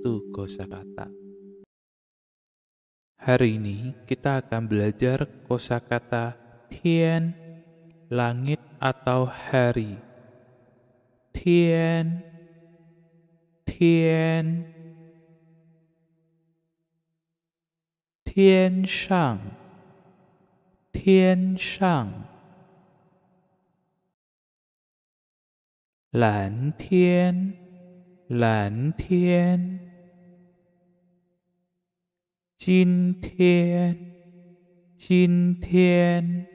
itu kosakata. Hari ini kita akan belajar kosakata Tian, langit atau hari. Tian, Tian, Tian Shang, Tian Shang. 蓝天，蓝天。今天，今天。